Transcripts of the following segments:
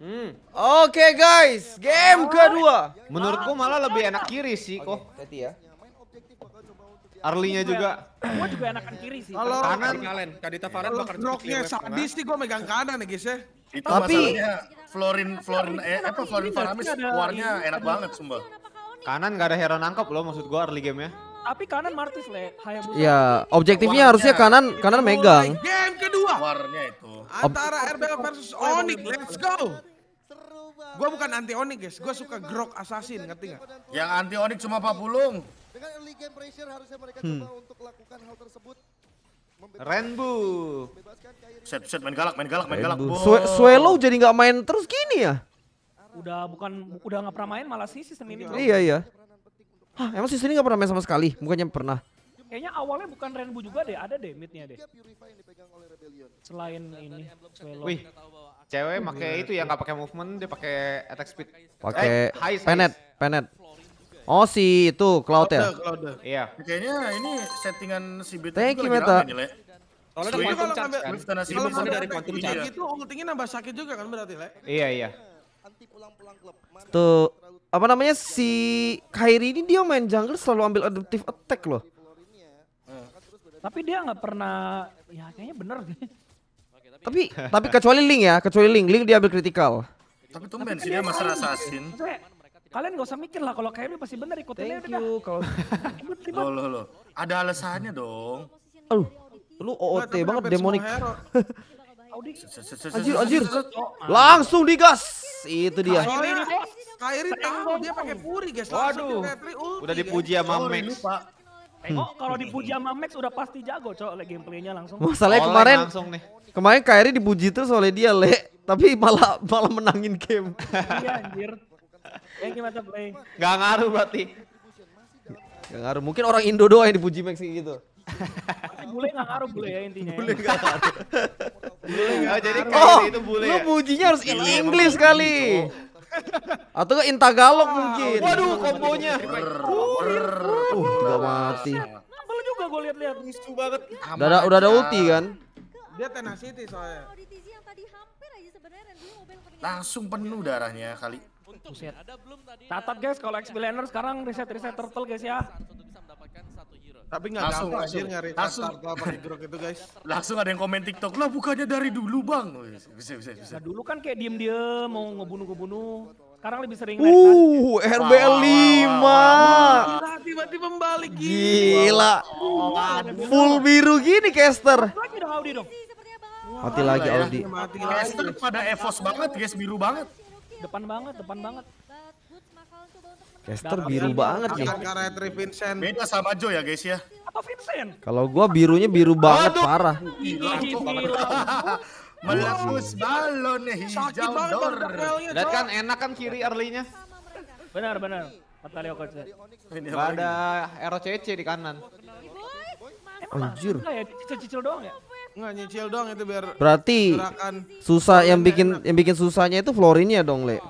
Hmm. Oke okay, guys, game kedua. Menurutku malah lebih enak kiri sih kok. Okay, ya. Arlinya juga. Gua juga enakan kiri sih. Kalau kanan kalian, Kadita Farhan bakar Rocknya sadis sih gua megang kanan ya guys ya. Tapi Florin Florin eh apa Florin Faramis keluarnya enak banget sumpah. Kanan gak ada hero nangkep loh maksud gua early game ya tapi kanan Martis le ya objektifnya Warnya. harusnya kanan kanan itu megang game kedua warnya itu antara RBL versus Onyx let's go Gue bukan anti Onyx guys, gue suka grok assassin ngerti gak? Yang anti Onyx cuma Pak Pulung. Dengan early game pressure harusnya mereka hmm. coba untuk lakukan hal tersebut. Renbu. Set set main galak, main galak, main galak. Sue Suelo jadi nggak main terus gini ya? Udah bukan udah nggak pernah main malah sih sistem ini. Iya iya. iya. Hah, emang sih Sini gak pernah main sama sekali? Bukannya pernah. Kayaknya awalnya bukan Rainbow juga deh, ada deh midnya deh. Selain ini, Wih, cewek pakai itu ya nggak pakai movement, dia pakai attack speed. Pakai eh, penet, penet. Oh si itu Cloud ya? Cloud. Iya. Kayaknya ini settingan si Beta Thank you, Beta. Soalnya kalau ngambil, kalau dari Quantum Charge itu ultinya nambah sakit juga kan berarti, Le? Iya, iya. Tuh, apa namanya si Kairi ini dia main jungle selalu ambil adaptive attack loh. Eh. Tapi dia nggak pernah, ya kayaknya bener deh. Tapi tapi kecuali Link ya, kecuali Link, Link dia ambil critical. Tapi tumben sih dia masih assassin. Kalian gak usah mikir lah kalau Kairi pasti bener ikutin Thank you. Kalau lo lo lo, ada alasannya dong. Aduh, lu OOT banget demonik Anjir anjir, oh, ah. langsung digas itu dia. Kairi eh, tahu dia pakai Puri guys. Waduh. Uh, udah iya. dipuji sama Max. Tengok hmm. kalau dipuji sama Max udah pasti jago cok le gameplaynya langsung. Masalahnya kemarin langsung nih. Kemarin Kairi dipuji terus oleh dia le, tapi malah malah menangin game. Iya anjir. Ya gimana play? Gak ngaruh berarti. Gak ngaruh. Mungkin orang Indo doang yang dipuji Max gitu bule gak ngaruh bule ya intinya. Bule gak ngaruh. bule oh, ngaruh jadi oh, itu bule. Lu bujinya ya? harus in English kali. Gitu. Atau in Tagalog ah, mungkin. Waduh kombonya. Uh, udah mati. nampel juga gue liat-liat misu banget. Udah ada, udah ada ulti kan? Dia tenacity soalnya. Langsung penuh darahnya kali. Buset. Catat guys kalau X sekarang riset-riset turtle guys ya. Tapi nggak gampang anjir nyari langsung. apa hidrok itu guys. Langsung ada yang komen TikTok, lah bukannya dari dulu bang. Bisa, bisa, bisa. Nah, dulu kan kayak diem-diem, mau ngebunuh-ngebunuh. Sekarang lebih sering uh, naik Uh, RBL 5. Tiba-tiba membalik gila. Full biru gini caster. Mati lagi Audi. Mati lagi. Caster pada evos banget guys, biru banget. Depan banget, depan banget. Caster Dapat biru banget nih. Ya. Karet Vincent. Beda sama Jo ya guys ya. Apa Vincent. Kalau gua birunya biru banget Aduh. parah. Melembus balon hijau dor. Lihat kan enak kan kiri early-nya. Benar benar. Kata Leo coach. Ada ROCC di kanan. Anjir. Ya? cicil-cicil doang ya? Enggak nyicil doang itu biar Berarti susah yang bikin yang bikin susahnya itu Florinnya dong, Le.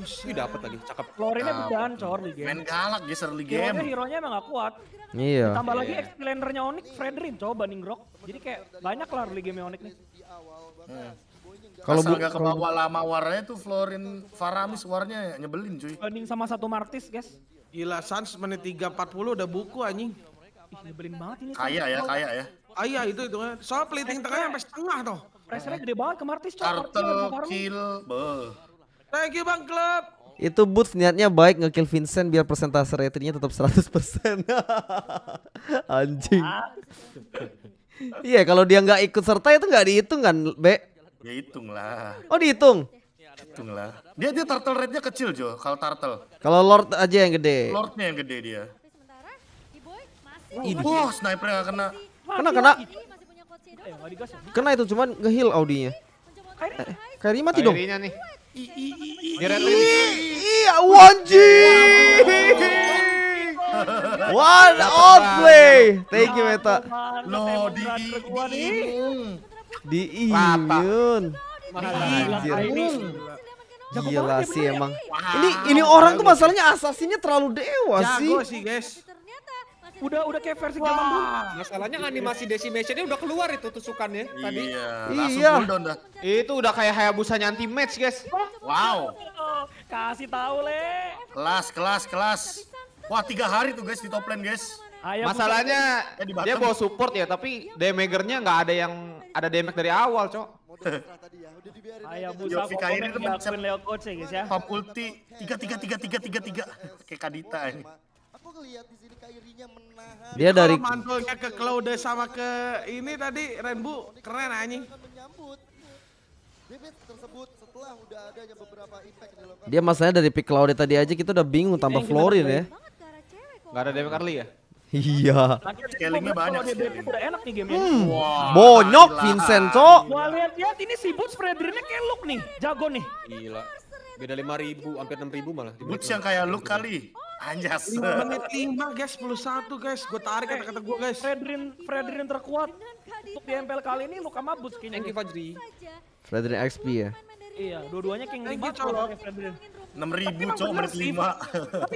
Buset. Ih dapat lagi, cakep. Florinnya bedaan cor di game. Main galak geser di game. Hero-nya, hero emang gak kuat. Iya. Tambah lagi explanernya Onyx, Fredrin coba ningrok. Jadi kayak banyak lah early game Onyx nih. Hmm. Kalau bu gak kebawa lama warnanya tuh Florin Faramis warnya nyebelin cuy. Banding sama satu Martis, guys. Gila, Sans menit 3.40 udah buku anjing. Ih, nyebelin banget ini. Kaya ya, kaya ya. Ah iya itu itu kan. Soal plating tengahnya sampai setengah tuh. Pressure gede banget ke Martis. Cartel, kill, beuh. Thank you Bang Club. Itu Boots niatnya baik ngekill Vincent biar persentase ratingnya tetap 100%. Anjing. Ah. Iya, kalau dia nggak ikut serta itu nggak dihitung kan, Be? Ya hitung lah. Oh, dihitung. Hitung lah. Dia dia turtle rate-nya kecil, Jo, kalau turtle. Kalau Lord aja yang gede. Lordnya yang gede dia. Ini. Oh, sniper yang kena. Kena kena. Eh, ya? Kena itu cuman nge-heal Audinya. Kairi mati dong. Kairinya nih. Iya, ih, One out play. Thank you, Meta. Lo di di Iyun. Gila ya, sih emang. Ini ini orang tuh masalahnya asasinnya terlalu dewa sih. Jago sih, guys. Udah udah kayak versi Wah. zaman dulu. Masalahnya animasi decimationnya udah keluar itu tusukannya ya tadi. Iya. Iya. Itu udah kayak Hayabusa nyanti match, guys. Wow. Kasih tahu, Le. Kelas, kelas, kelas. Wah, tiga hari tuh guys di top lane, guys. Hayabusa Masalahnya dia bawa support ya, tapi damagernya nggak ada yang ada damage dari awal, Cok. Ayo Vika ini tuh dilakuin Leo Coach ya guys ya. Pam ulti tiga tiga tiga tiga tiga tiga kayak Kadita ini ngelihat di sini Kairinya menahan. Dia dari oh, mantulnya ke Claude sama ke ini tadi Rembu keren anjing. Dia masalahnya dari pick Claude tadi aja kita udah bingung tambah eh, Florin ya. Gak ada damage Carly ya? Iya. Scalingnya banyak. Udah enak nih game ini. Hmm. Bonyok Vincent, Gua lihat-lihat ini si Boots Fredrinnya kayak nih, jago nih. Gila. Beda 5000, hampir 6000 malah. Boots yang kayak Luke kali. Anjas. 5 menit 5 guys, sepuluh satu guys. Gue tarik eh, kata-kata gue guys. Fredrin, Fredrin terkuat. Untuk di MPL kali ini Luka Mabut kayaknya. Thank you Fajri. Fredrin XP ya? Iya, dua-duanya King Thank you, Fredrin enam ribu cowok menit lima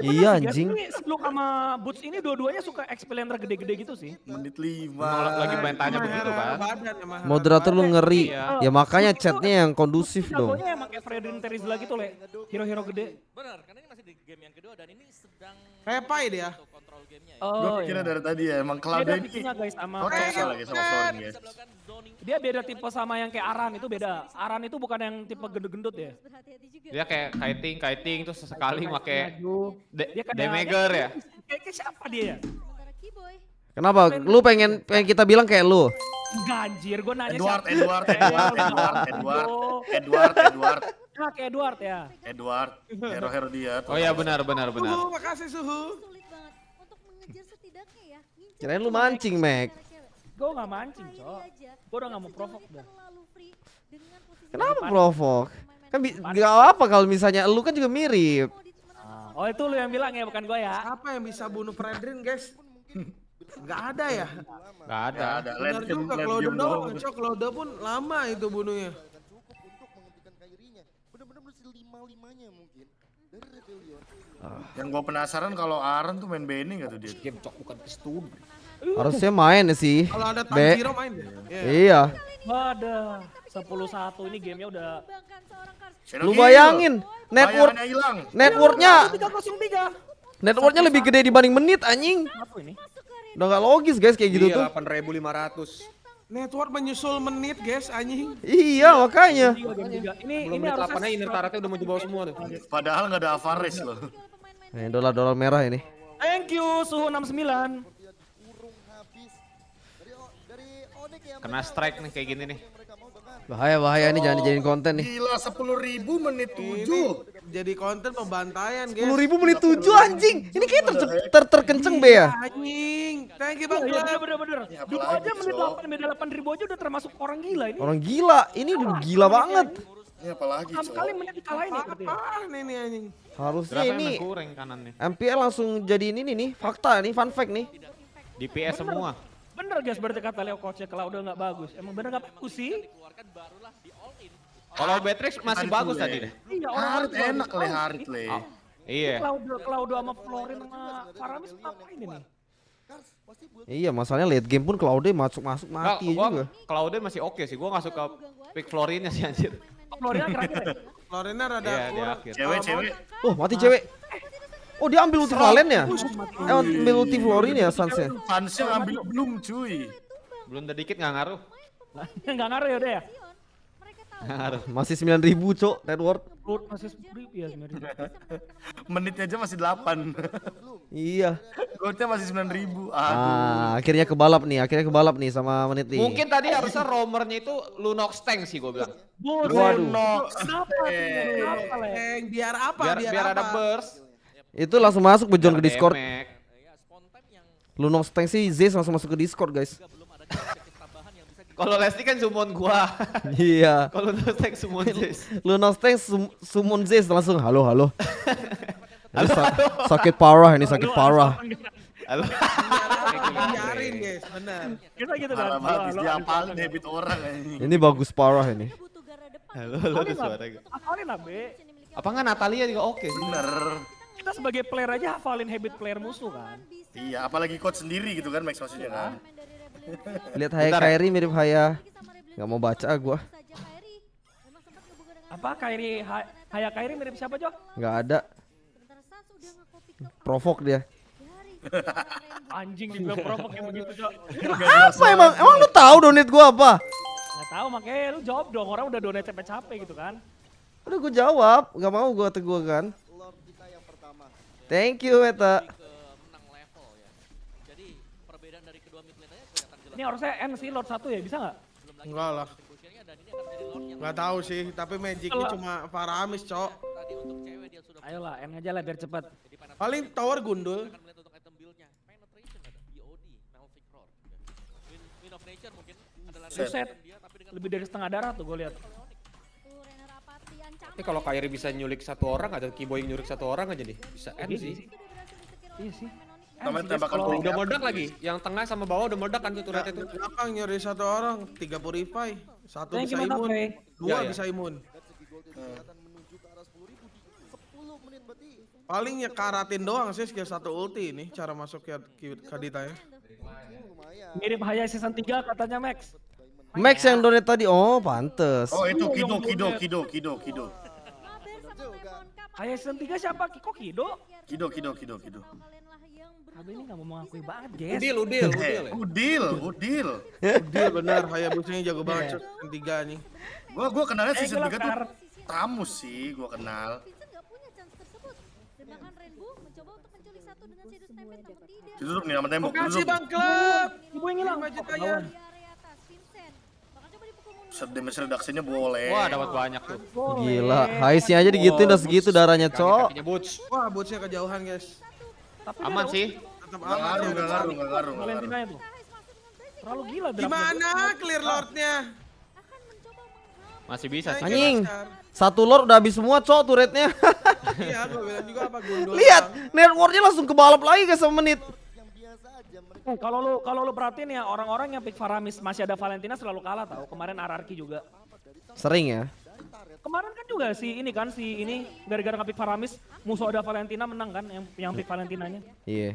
iya anjing sebelum sama Boots ini dua-duanya suka explainer gede-gede gitu sih menit lima lagi main tanya begitu kan moderator lu ngeri iya. ya, makanya chatnya kan yang kondusif dong jagonya emang kayak Fredrin Terizla gitu leh hero-hero gede Bener, karena ini masih di game yang kedua dan ini sedang repai dia kontrol gamenya ya. Oh, gue iya. pikirnya dari tadi ya emang Cloud ini Beda guys sama oh, Oke, okay, lagi sama Sorin ya. guys. Dia beda tipe sama yang kayak Aran itu beda. Aran itu bukan yang tipe gendut-gendut ya. Dia kayak kiting, exciting terus sesekali pakai demager ya. Kayak siapa dia ya? Kenapa? Lu pengen pengen kita bilang kayak lu? Enggak anjir, gue nanya Edward, siapa? Edward, Edward, Edward, Edward, Edward, Edward. Nah, kayak Edward ya. Edward, hero hero dia. Oh ya benar benar benar. Suhu, makasih suhu. Sulit banget untuk mengejar setidaknya ya. Kirain lu mancing, Mac. Gue gak mancing, Cok. Gue udah gak mau provok dah. Kenapa provok? Kan gak apa apa kalau misalnya lu kan juga mirip. Ah. Oh itu lu yang bilang ya bukan gue ya. Apa yang bisa bunuh Fredrin guys? Gak ada ya? Gak ada. Ya, ada. Benar juga Claude doang, Cok. Claude pun lama itu bunuhnya. Uh. Yang gue penasaran kalau Aaron tuh main Benny gak tuh dia? Game cok bukan stun. Harusnya main sih. Kalau ada Tanjiro main deh. Ya? Iya. Yeah. Waduh, sepuluh satu ini gamenya udah Lu gitu. bayangin, network networknya iya, networknya lebih gede dibanding menit anjing. Udah nggak logis guys kayak gitu iya, tuh. Delapan ribu lima ratus. Network menyusul menit, guys, anjing. Iya, makanya. Ini ini harusnya inner taratnya udah mau dibawa semua tuh. Padahal nggak ada Avaris loh. Ini dolar-dolar merah ini. Thank you, suhu enam sembilan. Kena strike nih kayak gini nih. Bahaya bahaya oh, nih jangan dijadiin konten nih. Gila ribu menit tujuh Jadi konten pembantaian, guys. 10.000 menit tujuh anjing. Ini kayak ter ter ter be ya. Anjing. Thank you iya, iya, Bang. Iya bener bener. bener. Ya, aja menit 8 beda ribu aja udah termasuk orang gila ini. Orang gila. Ini udah gila iya, banget. Ini apalagi, Enam kali menit dikalahin ya. ini anjing? Harusnya ini kurang MPL langsung jadi ini nih, fakta nih, fun fact nih. Di PS semua. Bener guys berarti kata Leo coachnya udah nggak bagus. Emang bener nggak bagus sih? Kalau Beatrix masih Harit bagus tadi deh. Iya, orang Harit enak le Harit leh. Oh, iya. Claudio Claudio sama Florin sama Paramis ngapain ini? Iya masalahnya late game pun Claude masuk masuk mati gua, juga. Claude masih oke okay sih, gua nggak suka pick Florinnya sih anjir. Florinnya terakhir. Florinnya rada iya, yeah, kurang. Cewek cewek. Oh mati cewek. Oh dia ambil ulti Valen ya? Eh ambil ulti ya Sansnya? Sansnya ambil belum cuy Belum sedikit nggak ngaruh Nggak ngaruh yaudah ya? ya? Ngaruh, masih sembilan ribu cok network Masih iya, ribu ya 9000 Menitnya aja masih delapan. Iya Goldnya masih sembilan ribu. ah, Akhirnya kebalap nih, akhirnya kebalap nih sama menit nih Mungkin tadi harusnya romernya itu Lunox Tank sih gue bilang Lunox. Lunox Tank Biar apa? Biar, biar, biar apa? biar ada burst itu langsung masuk bejon ke Discord. Lunong iya, Steng sih Zeus langsung masuk ke Discord, guys. Kalau Lesti kan summon gua. iya. Kalau Lunong Steng summon Zez. Lunong Steng sum summon Zeus langsung halo halo. halo, sakit parah ini sakit parah. Halo. Biarin guys, benar. Kita gitu kan. Hafalin debit orang ini. bagus parah ini. Halo, halo suara gue. lah, Be. Apa enggak Natalia juga oke sih. Bener kita sebagai player aja hafalin habit player musuh kan. Iya, apalagi coach sendiri gitu kan Max maksudnya kan. Lihat Haya ya. Kairi mirip Haya. Gak mau baca gua. Apa Kairi ha Haya Kairi mirip siapa, Jo? Gak ada. Provok dia. Anjing dibilang provok yang begitu, Jo. apa emang? Emang lu tahu donate gua apa? Gak tahu makanya lu jawab dong. Orang udah donate capek-capek gitu kan. Udah gua jawab, gak mau gua tegur kan sama. Thank you Eta. Ya. Ini harusnya N Lord 1 ya, bisa nggak? Enggak lah. Enggak tahu sih, tapi magicnya cuma Faramis, Cok. Ayolah, N aja lah biar cepet. Paling tower gundul. Suset, lebih dari setengah darah tuh gue lihat. Ini kalau Kairi bisa nyulik satu orang atau Kiboy nyulik satu orang aja deh. Bisa end iya sih. Iya sih. Tambah tembakan udah meledak gitu lagi. Ya? Yang tengah sama bawah udah meledak kan tuh turret itu. Nah, belakang nyuri satu orang? tiga purify, Satu ya, ya. bisa imun. Dua nah. bisa imun. Paling ya karatin doang sih skill satu ulti ini cara masuk ya Kadita ya. Mirip Haya season 3 katanya Max. Max yang donate tadi. Oh, pantes. Oh, itu Kido, iya, Kido, Kido, Kido, Kido juga. Ayah season 3 siapa? Kiko Kido? Kido, Kido, Kido, Kido. Tapi ini gak mau mengakui banget, guys. Udil, eh, Udil, Udil. Ya? Udil, Udil. Udil benar, Hayabusanya jago banget yeah. season 3 nih. Gua gua kenalnya eh, season 3 tuh tamu sih gua kenal. Tutup nih sama tembok. Terima kasih Bang Klub. Ibu ingin lawan damage reduction-nya boleh. Wah, dapat banyak tuh. Boleh. Gila, haisnya aja digituin udah segitu darahnya, Cok. Boots. Wah, bootsnya kejauhan, guys. Tapi aman sih. Tetap aman. Ngaruh, enggak ngaruh, enggak ngaruh, enggak ngaruh. Terlalu gila Gimana clear lordnya? Masih bisa sih. Anjing. Satu lord udah habis semua, Cok, turretnya. Iya, gua bilang juga apa Lihat, networknya langsung kebalap lagi guys semenit. menit aja mereka. Eh, kalau lu kalau lu perhatiin ya orang-orang yang pick Faramis masih ada Valentina selalu kalah tahu. Kemarin Ararki juga. Sering ya. Kemarin kan juga si ini kan si ini gara-gara ngapik Faramis musuh ada Valentina menang kan yang yang pick Valentinanya. Iya. Yeah.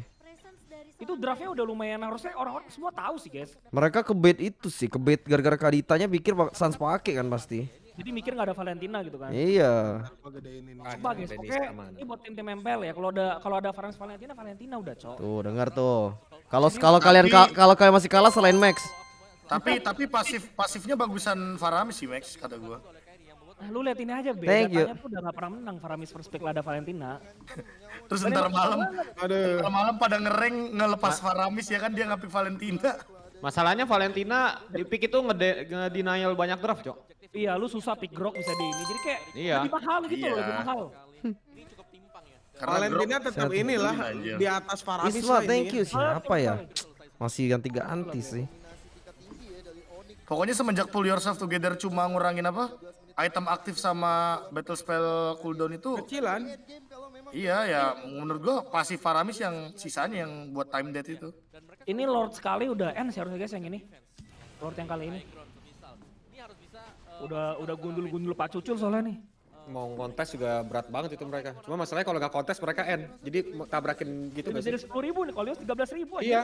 Itu draftnya udah lumayan harusnya orang-orang semua tahu sih guys. Mereka kebet itu sih kebet gara-gara kaditanya pikir Sans pakai kan pasti. Jadi mikir nggak ada Valentina gitu kan. Iya. Coba guys, oke okay. ini buat tim-tim MPL ya. Kalau ada kalau ada Farans Valentina, Valentina udah cok. Tuh dengar tuh. Kalau kalau kalian kalau kalian masih kalah selain Max. Tapi tapi pasif pasifnya bagusan Faramis sih Max kata gua. Nah, lu lihat ini aja be, Thank you. tuh udah gak pernah menang Faramis first pick Lada Valentina. Terus ntar malam, ntar malam pada ngereng ngelepas Faramis ya kan dia ngapi Valentina. Masalahnya Valentina di pick itu ngedenial banyak draft, Cok. Iya, lu susah pick grok bisa di ini. Jadi kayak iya. lebih mahal gitu iya. loh, lebih iya. mahal. ini cukup timpang ya. ya. Karena Valentina tetap inilah di atas Faramis. Isla, thank you. Siapa ya? Masih ganti ganti ya? sih. Pokoknya semenjak pull yourself together cuma ngurangin apa? Item aktif sama battle spell cooldown itu kecilan. Iya ya, menurut gua pasif Faramis yang sisanya yang buat time death itu. Ini Lord sekali udah end sih guys yang ini. Lord yang kali ini. Udah udah gundul-gundul Pak Cucul soalnya nih. Mau kontes juga berat banget itu mereka. Cuma masalahnya kalau nggak kontes mereka end. Jadi tabrakin gitu Jadi Jadi sepuluh ribu nih, kalau tiga belas ribu aja. Iya,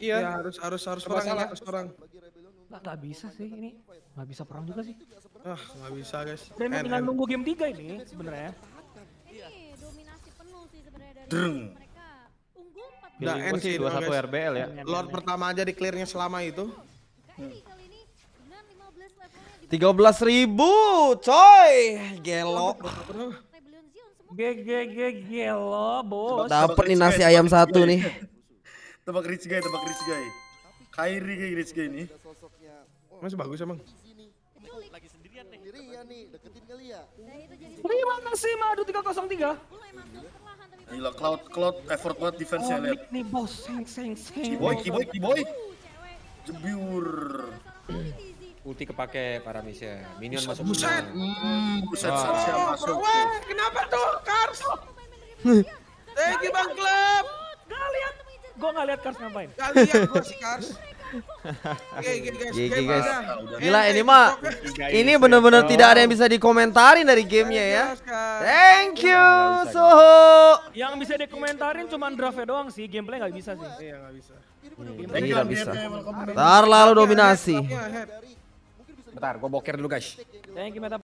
iya. Ya, harus harus harus perang, ya, harus perang. Nah, bisa sih ini, nggak bisa perang juga sih. Ah, nggak bisa guys. Dan tinggal nunggu game tiga ini sebenarnya. Dominasi penuh sih sebenarnya dari Udah N sih 21 RBL ya. Lord pertama aja di clearnya selama itu. Hmm tiga belas ribu, coy. Gelo. GG gelo, bos. Dapat nih nasi ayam satu nih. Tebak rich guy, tebak rich guy. Kairi kayak rich guy ini. Masih bagus emang. Lagi sendirian nih. Sendirian nih, deketin kali ya. Terima kasih Madu tiga Gila, Cloud, Cloud effort banget defense ya, oh, lihat. Nih bos, seng seng seng. Kiboy, kiboy, kiboy. Jebur ulti kepake para misi. Ya. Minion masuk. Buset. Hmm, buset masuk. Wah, kenapa tuh Kars? Thank you Bang Klub. Gak lihat. Gua gak lihat Kars ngapain. Gak lihat gua si Kars. guys. guys. Gila ini mah ini benar-benar tidak ada yang bisa dikomentarin dari gamenya ya. Thank you Soho. Yang bisa dikomentarin cuma draftnya doang sih, gameplay nggak bisa sih. Iya nggak bisa. Iya bisa. Terlalu iya. dominasi. Bentar, gue boker dulu guys. Thank you,